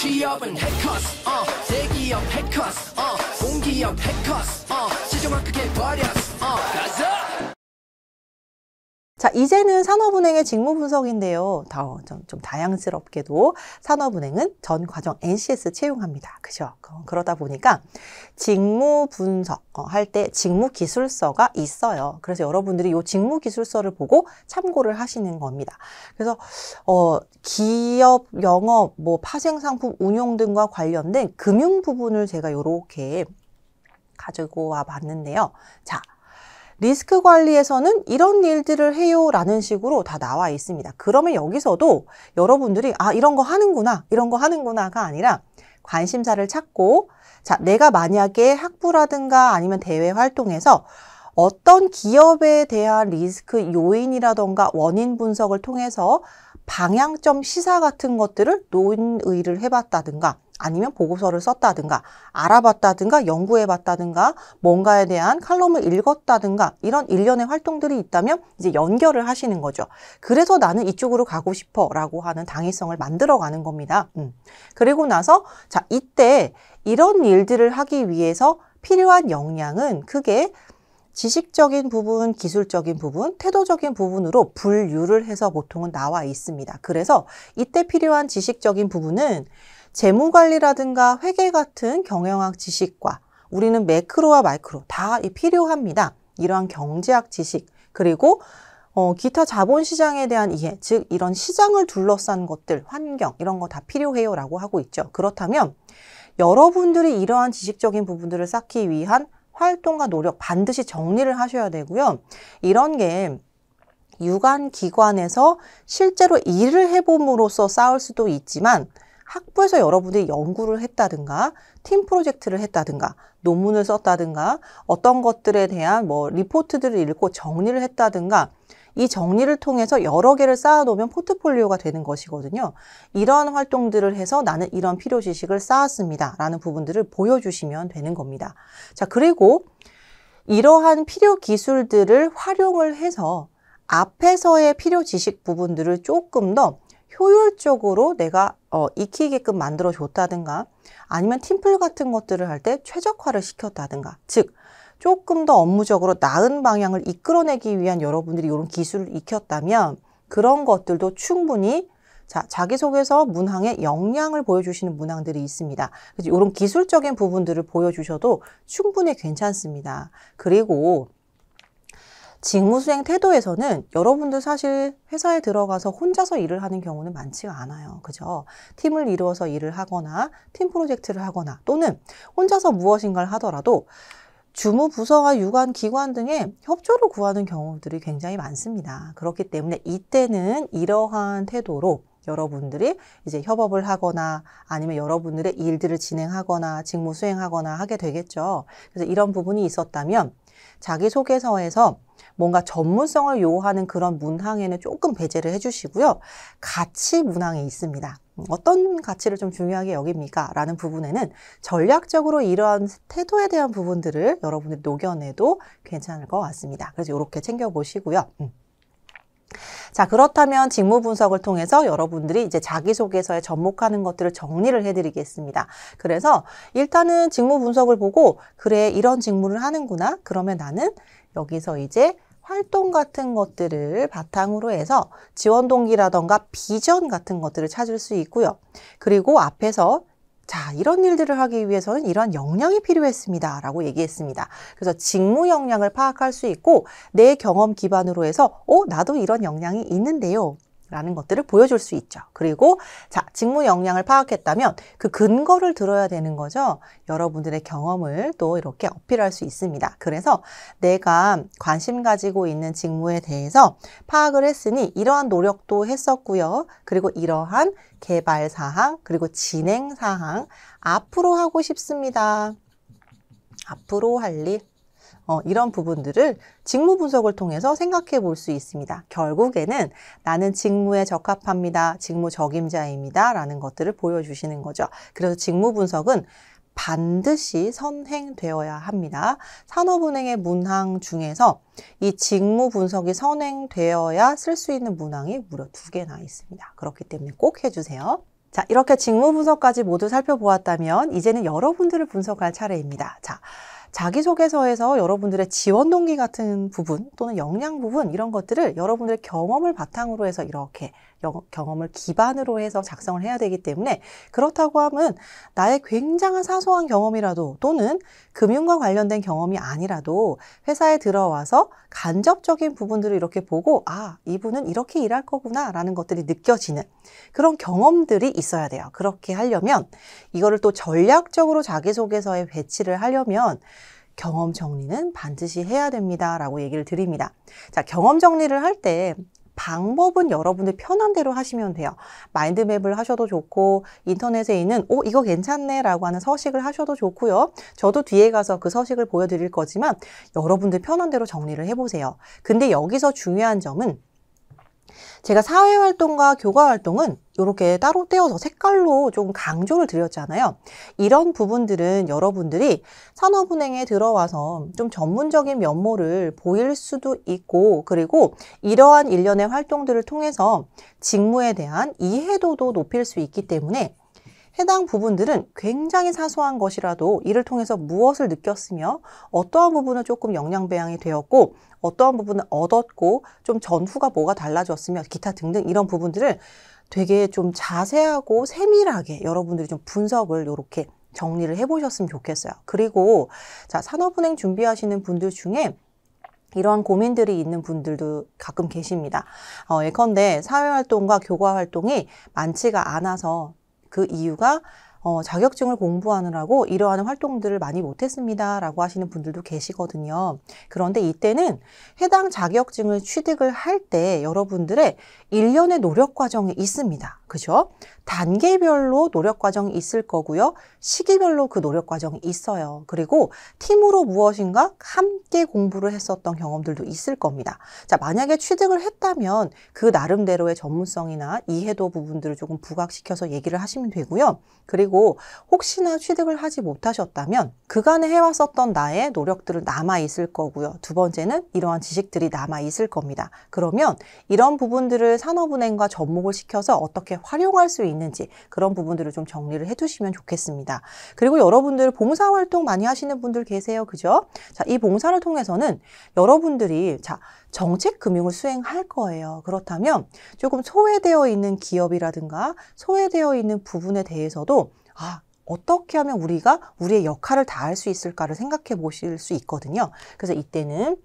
취업은 해커스 어 대기업 해커스 어 공기업 해커스 어 시종은 크게 버렸어 어 가자 자, 이제는 산업은행의 직무 분석인데요. 더, 좀, 좀 다양스럽게도 산업은행은 전 과정 NCS 채용합니다. 그죠? 그, 그러다 보니까 직무 분석 어, 할 때 직무 기술서가 있어요. 그래서 여러분들이 이 직무 기술서를 보고 참고를 하시는 겁니다. 그래서, 어, 기업, 영업, 뭐, 파생상품 운용 등과 관련된 금융 부분을 제가 요렇게 가지고 와 봤는데요. 자, 리스크 관리에서는 이런 일들을 해요 라는 식으로 다 나와 있습니다. 그러면 여기서도 여러분들이 아 이런 거 하는구나 이런 거 하는구나가 아니라 관심사를 찾고 자 내가 만약에 학부라든가 아니면 대외 활동에서 어떤 기업에 대한 리스크 요인이라던가 원인 분석을 통해서 방향점 시사 같은 것들을 논의를 해봤다든가 아니면 보고서를 썼다든가 알아봤다든가 연구해봤다든가 뭔가에 대한 칼럼을 읽었다든가 이런 일련의 활동들이 있다면 이제 연결을 하시는 거죠. 그래서 나는 이쪽으로 가고 싶어 라고 하는 당위성을 만들어가는 겁니다. 음. 그리고 나서 자 이때 이런 일들을 하기 위해서 필요한 역량은 크게 지식적인 부분, 기술적인 부분, 태도적인 부분으로 분류를 해서 보통은 나와 있습니다. 그래서 이때 필요한 지식적인 부분은 재무관리라든가 회계 같은 경영학 지식과 우리는 매크로와 마이크로 다 필요합니다. 이러한 경제학 지식 그리고 어, 기타 자본시장에 대한 이해, 즉 이런 시장을 둘러싼 것들, 환경 이런 거 다 필요해요 라고 하고 있죠. 그렇다면 여러분들이 이러한 지식적인 부분들을 쌓기 위한 활동과 노력 반드시 정리를 하셔야 되고요. 이런 게 유관 기관에서 실제로 일을 해봄으로써 쌓을 수도 있지만 학부에서 여러분들이 연구를 했다든가 팀 프로젝트를 했다든가 논문을 썼다든가 어떤 것들에 대한 뭐 리포트들을 읽고 정리를 했다든가 이 정리를 통해서 여러 개를 쌓아놓으면 포트폴리오가 되는 것이거든요. 이러한 활동들을 해서 나는 이런 필요 지식을 쌓았습니다. 라는 부분들을 보여주시면 되는 겁니다. 자, 그리고 이러한 필요 기술들을 활용을 해서 앞에서의 필요 지식 부분들을 조금 더 효율적으로 내가 어, 익히게끔 만들어 줬다든가 아니면 팀플 같은 것들을 할 때 최적화를 시켰다든가 즉 조금 더 업무적으로 나은 방향을 이끌어내기 위한 여러분들이 이런 기술을 익혔다면 그런 것들도 충분히 자, 자기소개서 문항에 역량을 보여주시는 문항들이 있습니다. 그래서 이런 기술적인 부분들을 보여주셔도 충분히 괜찮습니다. 그리고 직무수행 태도에서는 여러분들 사실 회사에 들어가서 혼자서 일을 하는 경우는 많지가 않아요. 그죠? 팀을 이루어서 일을 하거나 팀 프로젝트를 하거나 또는 혼자서 무엇인가를 하더라도 주무 부서와 유관 기관 등의 협조를 구하는 경우들이 굉장히 많습니다. 그렇기 때문에 이때는 이러한 태도로 여러분들이 이제 협업을 하거나 아니면 여러분들의 일들을 진행하거나 직무 수행하거나 하게 되겠죠. 그래서 이런 부분이 있었다면 자기소개서에서 뭔가 전문성을 요하는 그런 문항에는 조금 배제를 해주시고요. 가치 문항이 있습니다. 어떤 가치를 좀 중요하게 여깁니까? 라는 부분에는 전략적으로 이러한 태도에 대한 부분들을 여러분들이 녹여내도 괜찮을 것 같습니다. 그래서 이렇게 챙겨보시고요. 음. 자, 그렇다면 직무 분석을 통해서 여러분들이 이제 자기소개서에 접목하는 것들을 정리를 해드리겠습니다. 그래서 일단은 직무 분석을 보고, 그래, 이런 직무를 하는구나. 그러면 나는 여기서 이제 활동 같은 것들을 바탕으로 해서 지원 동기라던가 비전 같은 것들을 찾을 수 있고요. 그리고 앞에서 자, 이런 일들을 하기 위해서는 이러한 역량이 필요했습니다. 라고 얘기했습니다. 그래서 직무 역량을 파악할 수 있고, 내 경험 기반으로 해서, 어, 나도 이런 역량이 있는데요. 라는 것들을 보여줄 수 있죠. 그리고 자, 직무 역량을 파악했다면 그 근거를 들어야 되는 거죠. 여러분들의 경험을 또 이렇게 어필할 수 있습니다. 그래서 내가 관심 가지고 있는 직무에 대해서 파악을 했으니 이러한 노력도 했었고요. 그리고 이러한 개발 사항, 그리고 진행 사항, 앞으로 하고 싶습니다. 앞으로 할 일, 어, 이런 부분들을 직무 분석을 통해서 생각해 볼 수 있습니다. 결국에는 나는 직무에 적합합니다. 직무 적임자입니다. 라는 것들을 보여주시는 거죠. 그래서 직무 분석은 반드시 선행되어야 합니다. 산업은행의 문항 중에서 이 직무 분석이 선행되어야 쓸 수 있는 문항이 무려 두 개나 있습니다. 그렇기 때문에 꼭 해주세요. 자, 이렇게 직무 분석까지 모두 살펴보았다면 이제는 여러분들을 분석할 차례입니다. 자, 자기소개서에서 여러분들의 지원 동기 같은 부분 또는 역량 부분 이런 것들을 여러분들의 경험을 바탕으로 해서 이렇게 경험을 기반으로 해서 작성을 해야 되기 때문에 그렇다고 하면 나의 굉장한 사소한 경험이라도 또는 금융과 관련된 경험이 아니라도 회사에 들어와서 간접적인 부분들을 이렇게 보고 아 이분은 이렇게 일할 거구나 라는 것들이 느껴지는 그런 경험들이 있어야 돼요 그렇게 하려면 이거를 또 전략적으로 자기소개서에 배치를 하려면 경험 정리는 반드시 해야 됩니다. 라고 얘기를 드립니다. 자, 경험 정리를 할때 방법은 여러분들 편한 대로 하시면 돼요. 마인드맵을 하셔도 좋고 인터넷에 있는 오 이거 괜찮네 라고 하는 서식을 하셔도 좋고요. 저도 뒤에 가서 그 서식을 보여드릴 거지만 여러분들 편한 대로 정리를 해보세요. 근데 여기서 중요한 점은 제가 사회활동과 교과활동은 이렇게 따로 떼어서 색깔로 좀 강조를 드렸잖아요. 이런 부분들은 여러분들이 산업은행에 들어와서 좀 전문적인 면모를 보일 수도 있고 그리고 이러한 일련의 활동들을 통해서 직무에 대한 이해도도 높일 수 있기 때문에 해당 부분들은 굉장히 사소한 것이라도 이를 통해서 무엇을 느꼈으며 어떠한 부분은 조금 영양 배양이 되었고 어떠한 부분은 얻었고 좀 전후가 뭐가 달라졌으며 기타 등등 이런 부분들을 되게 좀 자세하고 세밀하게 여러분들이 좀 분석을 이렇게 정리를 해보셨으면 좋겠어요. 그리고 자 산업은행 준비하시는 분들 중에 이러한 고민들이 있는 분들도 가끔 계십니다. 어, 예컨대 사회활동과 교과활동이 많지가 않아서 그 이유가 어, 자격증을 공부하느라고 이러한 활동들을 많이 못했습니다. 라고 하시는 분들도 계시거든요. 그런데 이때는 해당 자격증을 취득을 할 때 여러분들의 일련의 노력 과정이 있습니다. 그죠? 단계별로 노력 과정이 있을 거고요. 시기별로 그 노력 과정이 있어요. 그리고 팀으로 무엇인가 함께 공부를 했었던 경험들도 있을 겁니다. 자, 만약에 취득을 했다면 그 나름대로의 전문성이나 이해도 부분들을 조금 부각시켜서 얘기를 하시면 되고요. 그리고 혹시나 취득을 하지 못하셨다면 그간에 해왔었던 나의 노력들을 남아 있을 거고요. 두 번째는 이러한 지식들이 남아 있을 겁니다. 그러면 이런 부분들을 산업은행과 접목을 시켜서 어떻게 활용할 수 있는지 그런 부분들을 좀 정리를 해두시면 좋겠습니다. 그리고 여러분들 봉사 활동 많이 하시는 분들 계세요, 그죠? 자, 이 봉사를 통해서는 여러분들이 자 정책 금융을 수행할 거예요. 그렇다면 조금 소외되어 있는 기업이라든가 소외되어 있는 부분에 대해서도 아, 어떻게 하면 우리가 우리의 역할을 다할 수 있을까를 생각해 보실 수 있거든요. 그래서 이때는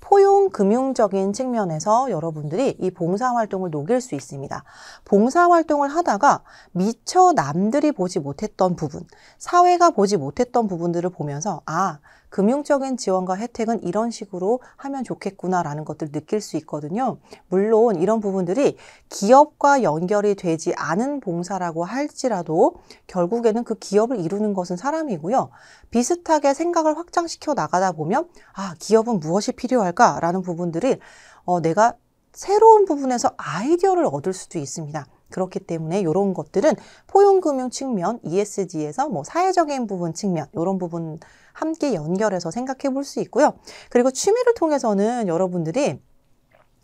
포용 금융적인 측면에서 여러분들이 이 봉사활동을 녹일 수 있습니다. 봉사활동을 하다가 미처 남들이 보지 못했던 부분, 사회가 보지 못했던 부분들을 보면서 아, 금융적인 지원과 혜택은 이런 식으로 하면 좋겠구나라는 것들 느낄 수 있거든요. 물론 이런 부분들이 기업과 연결이 되지 않은 봉사라고 할지라도 결국에는 그 기업을 이루는 것은 사람이고요. 비슷하게 생각을 확장시켜 나가다 보면 아, 기업은 무엇이 필요할까라는 부분들이 어, 내가 새로운 부분에서 아이디어를 얻을 수도 있습니다. 그렇기 때문에 이런 것들은 포용금융 측면, ESG에서 뭐 사회적인 부분 측면, 이런 부분 함께 연결해서 생각해 볼 수 있고요. 그리고 취미를 통해서는 여러분들이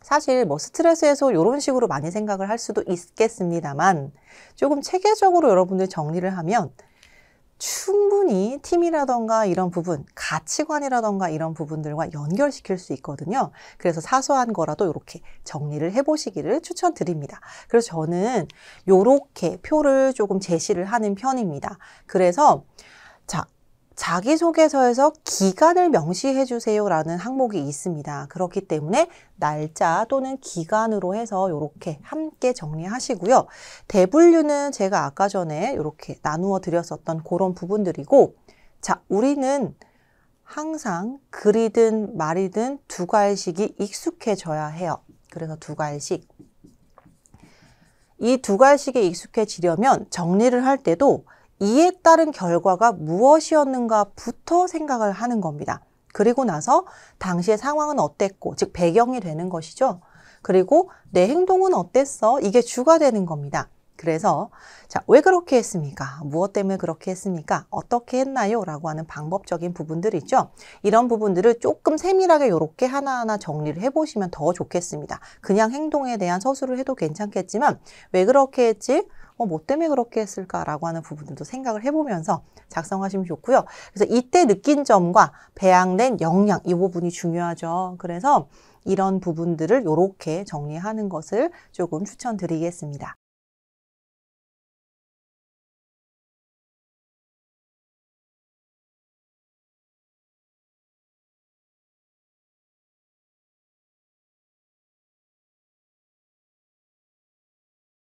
사실 뭐 스트레스 해소 이런 식으로 많이 생각을 할 수도 있겠습니다만 조금 체계적으로 여러분들 정리를 하면 충분히 팀이라던가 이런 부분, 가치관이라던가 이런 부분들과 연결시킬 수 있거든요. 그래서 사소한 거라도 이렇게 정리를 해보시기를 추천드립니다. 그래서 저는 이렇게 표를 조금 제시를 하는 편입니다. 그래서 자, 자기소개서에서 기간을 명시해 주세요라는 항목이 있습니다. 그렇기 때문에 날짜 또는 기간으로 해서 이렇게 함께 정리하시고요. 대분류는 제가 아까 전에 이렇게 나누어 드렸었던 그런 부분들이고 자, 우리는 항상 글이든 말이든 두 갈식이 익숙해져야 해요. 그래서 두 갈식. 이두 갈식에 익숙해지려면 정리를 할 때도 이에 따른 결과가 무엇이었는가부터 생각을 하는 겁니다. 그리고 나서 당시의 상황은 어땠고, 즉 배경이 되는 것이죠. 그리고 내 행동은 어땠어? 이게 주가 되는 겁니다. 그래서 자, 왜 그렇게 했습니까? 무엇 때문에 그렇게 했습니까? 어떻게 했나요? 라고 하는 방법적인 부분들 있죠. 이런 부분들을 조금 세밀하게 이렇게 하나하나 정리를 해보시면 더 좋겠습니다. 그냥 행동에 대한 서술을 해도 괜찮겠지만 왜 그렇게 했지? 어, 뭐 때문에 그렇게 했을까라고 하는 부분들도 생각을 해보면서 작성하시면 좋고요. 그래서 이때 느낀 점과 배양된 영향 이 부분이 중요하죠. 그래서 이런 부분들을 이렇게 정리하는 것을 조금 추천드리겠습니다.